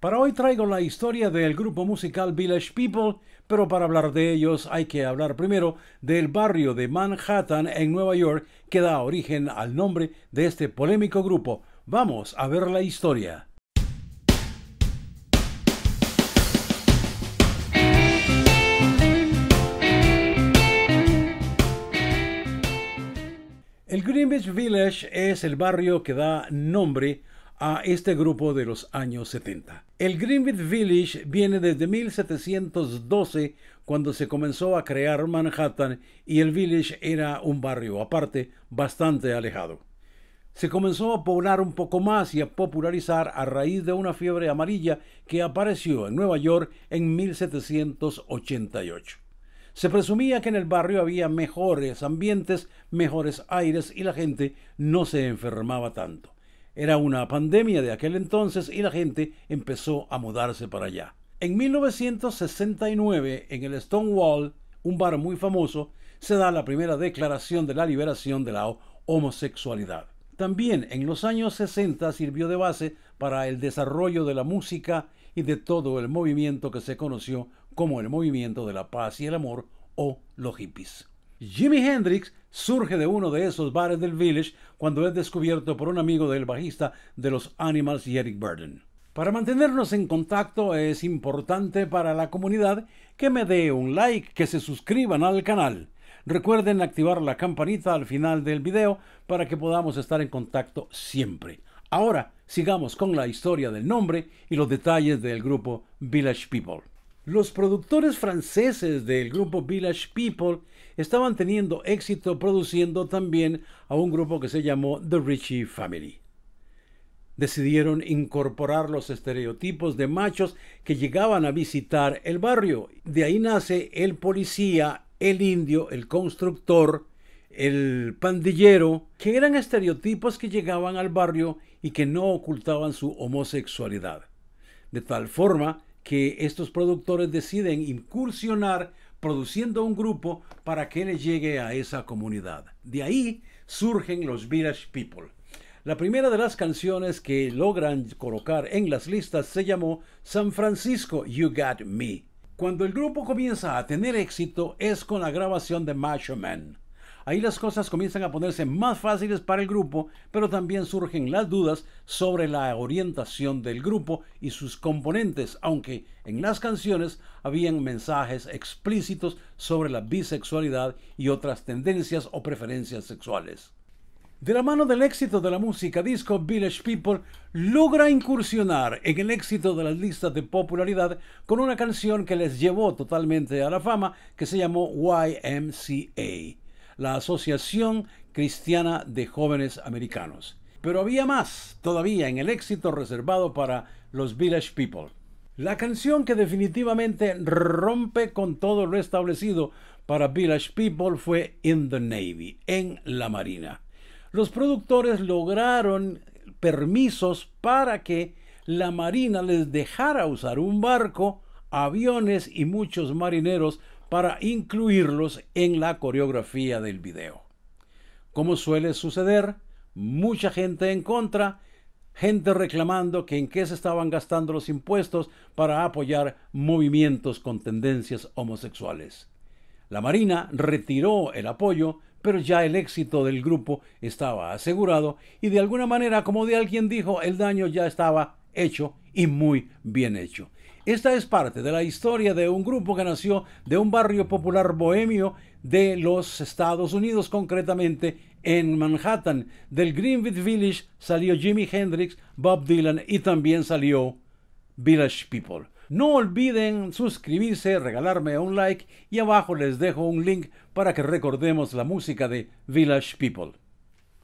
Para hoy traigo la historia del grupo musical Village People, pero para hablar de ellos hay que hablar primero del barrio de Manhattan en Nueva York que da origen al nombre de este polémico grupo. Vamos a ver la historia. El Greenwich Village es el barrio que da nombre a este grupo de los años 70. El Greenwich Village viene desde 1712 cuando se comenzó a crear Manhattan y el Village era un barrio aparte bastante alejado. Se comenzó a poblar un poco más y a popularizar a raíz de una fiebre amarilla que apareció en Nueva York en 1788. Se presumía que en el barrio había mejores ambientes, mejores aires y la gente no se enfermaba tanto. Era una pandemia de aquel entonces y la gente empezó a mudarse para allá. En 1969, en el Stonewall, un bar muy famoso, se da la primera declaración de la liberación de la homosexualidad. También en los años 60 sirvió de base para el desarrollo de la música y de todo el movimiento que se conoció como el movimiento de la paz y el amor o los hippies. Jimi Hendrix surge de uno de esos bares del Village cuando es descubierto por un amigo del bajista de los Animals Eric Burden. Para mantenernos en contacto es importante para la comunidad que me dé un like, que se suscriban al canal. Recuerden activar la campanita al final del video para que podamos estar en contacto siempre. Ahora sigamos con la historia del nombre y los detalles del grupo Village People. Los productores franceses del grupo Village People estaban teniendo éxito produciendo también a un grupo que se llamó The Richie Family. Decidieron incorporar los estereotipos de machos que llegaban a visitar el barrio. De ahí nace el policía, el indio, el constructor, el pandillero, que eran estereotipos que llegaban al barrio y que no ocultaban su homosexualidad. De tal forma que estos productores deciden incursionar produciendo un grupo para que les llegue a esa comunidad. De ahí surgen los Village People. La primera de las canciones que logran colocar en las listas se llamó San Francisco You Got Me. Cuando el grupo comienza a tener éxito es con la grabación de Macho Man. Ahí las cosas comienzan a ponerse más fáciles para el grupo, pero también surgen las dudas sobre la orientación del grupo y sus componentes, aunque en las canciones habían mensajes explícitos sobre la bisexualidad y otras tendencias o preferencias sexuales. De la mano del éxito de la música disco, Village People logra incursionar en el éxito de las listas de popularidad con una canción que les llevó totalmente a la fama que se llamó YMCA la Asociación Cristiana de Jóvenes Americanos. Pero había más todavía en el éxito reservado para los Village People. La canción que definitivamente rompe con todo lo establecido para Village People fue In the Navy, en la Marina. Los productores lograron permisos para que la Marina les dejara usar un barco, aviones y muchos marineros para incluirlos en la coreografía del video. Como suele suceder, mucha gente en contra, gente reclamando que en qué se estaban gastando los impuestos para apoyar movimientos con tendencias homosexuales. La Marina retiró el apoyo, pero ya el éxito del grupo estaba asegurado y de alguna manera, como de alguien dijo, el daño ya estaba hecho y muy bien hecho. Esta es parte de la historia de un grupo que nació de un barrio popular bohemio de los Estados Unidos, concretamente en Manhattan. Del Greenwich Village salió Jimi Hendrix, Bob Dylan y también salió Village People. No olviden suscribirse, regalarme un like y abajo les dejo un link para que recordemos la música de Village People.